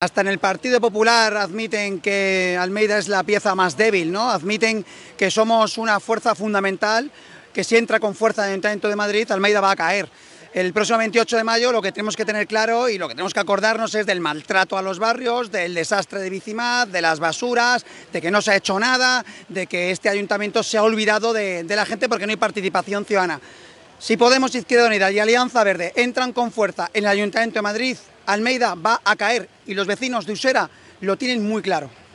Hasta en el Partido Popular admiten que Almeida es la pieza más débil, ¿no? Admiten que somos una fuerza fundamental, que si entra con fuerza en el Ayuntamiento de Madrid, Almeida va a caer. El próximo 28 de mayo lo que tenemos que tener claro y lo que tenemos que acordarnos es del maltrato a los barrios, del desastre de Bicimad, de las basuras, de que no se ha hecho nada, de que este ayuntamiento se ha olvidado de la gente porque no hay participación ciudadana. Si Podemos, Izquierda Unida y Alianza Verde entran con fuerza en el Ayuntamiento de Madrid, Almeida va a caer y los vecinos de Usera lo tienen muy claro.